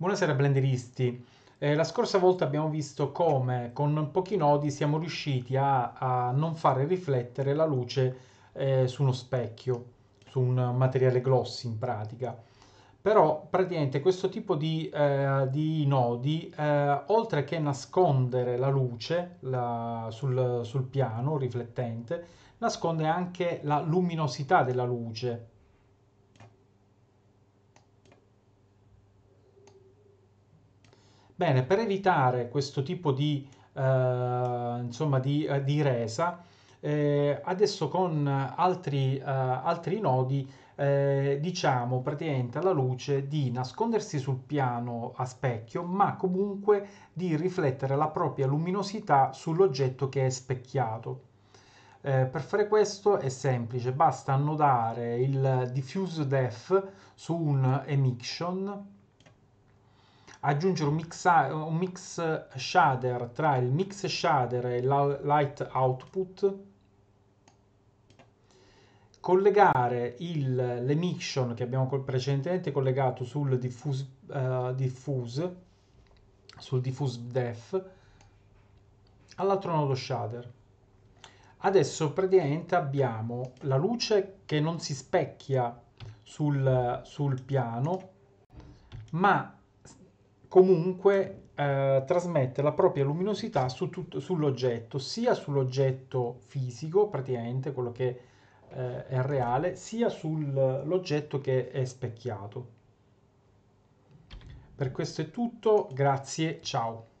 Buonasera blenderisti. Eh, la scorsa volta abbiamo visto come con pochi nodi siamo riusciti a, a non fare riflettere la luce eh, su uno specchio, su un materiale gloss in pratica. Però praticamente questo tipo di, eh, di nodi, eh, oltre che nascondere la luce la, sul, sul piano riflettente, nasconde anche la luminosità della luce Bene, per evitare questo tipo di, eh, insomma, di, eh, di resa, eh, adesso con altri, eh, altri nodi eh, diciamo praticamente alla luce di nascondersi sul piano a specchio ma comunque di riflettere la propria luminosità sull'oggetto che è specchiato. Eh, per fare questo è semplice, basta annodare il diffuse def su un emission, aggiungere un mix, un mix shader tra il mix shader e il light output collegare l'emission che abbiamo precedentemente collegato sul diffuse, uh, diffuse sul diffuse def all'altro nodo shader adesso praticamente abbiamo la luce che non si specchia sul, sul piano ma comunque eh, trasmette la propria luminosità su tutto, sull'oggetto, sia sull'oggetto fisico, praticamente quello che eh, è reale, sia sull'oggetto che è specchiato. Per questo è tutto, grazie, ciao.